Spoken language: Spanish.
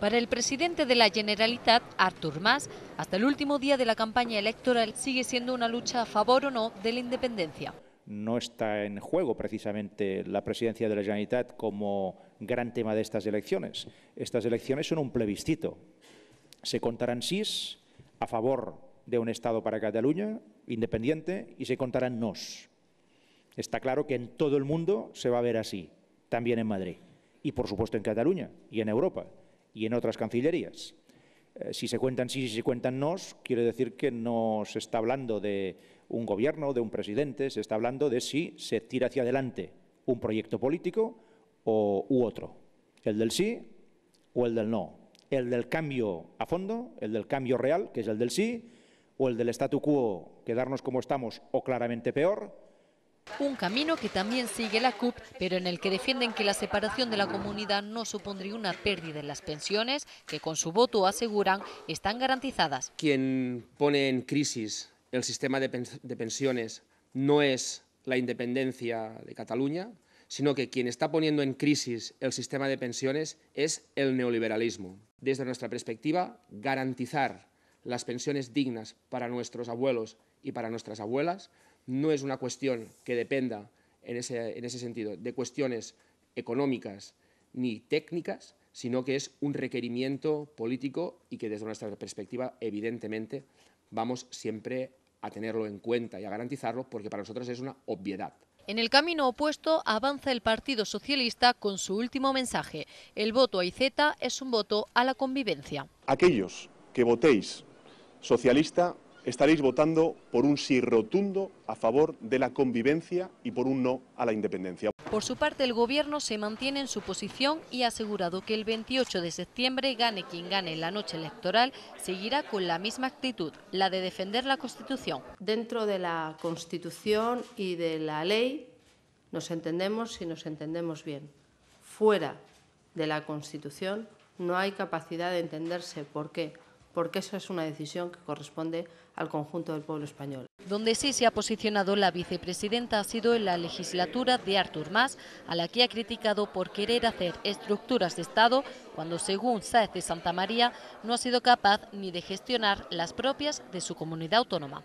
Para el presidente de la Generalitat, Artur Mas, hasta el último día de la campaña electoral sigue siendo una lucha a favor o no de la independencia. No está en juego precisamente la presidencia de la Generalitat como gran tema de estas elecciones. Estas elecciones son un plebiscito. Se contarán sís a favor de un Estado para Cataluña independiente y se contarán nos. Está claro que en todo el mundo se va a ver así, también en Madrid y por supuesto en Cataluña y en Europa y en otras cancillerías. Eh, si se cuentan sí, si se cuentan no, quiere decir que no se está hablando de un gobierno, de un presidente, se está hablando de si se tira hacia adelante un proyecto político o, u otro. El del sí o el del no. El del cambio a fondo, el del cambio real, que es el del sí, o el del statu quo, quedarnos como estamos o claramente peor, un camino que también sigue la CUP, pero en el que defienden que la separación de la comunidad no supondría una pérdida en las pensiones, que con su voto aseguran están garantizadas. Quien pone en crisis el sistema de, pensiones no es la independencia de Cataluña, sino que quien está poniendo en crisis el sistema de pensiones es el neoliberalismo. Desde nuestra perspectiva, garantizar las pensiones dignas para nuestros abuelos y para nuestras abuelas no es una cuestión que dependa en ese, sentido de cuestiones económicas ni técnicas, sino que es un requerimiento político y que desde nuestra perspectiva, evidentemente, vamos siempre a tenerlo en cuenta y a garantizarlo porque para nosotros es una obviedad. En el camino opuesto avanza el Partido Socialista con su último mensaje. El voto a IZ es un voto a la convivencia. Aquellos que votéis socialista estaréis votando por un sí rotundo a favor de la convivencia y por un no a la independencia. Por su parte, el Gobierno se mantiene en su posición y ha asegurado que el 28 de septiembre, gane quien gane en la noche electoral, seguirá con la misma actitud, la de defender la Constitución. Dentro de la Constitución y de la ley nos entendemos y nos entendemos bien. Fuera de la Constitución no hay capacidad de entenderse. ¿Por qué? porque esa es una decisión que corresponde al conjunto del pueblo español. Donde sí se ha posicionado la vicepresidenta ha sido en la legislatura de Artur Mas, a la que ha criticado por querer hacer estructuras de Estado cuando, según Sáez de Santa María, no ha sido capaz ni de gestionar las propias de su comunidad autónoma.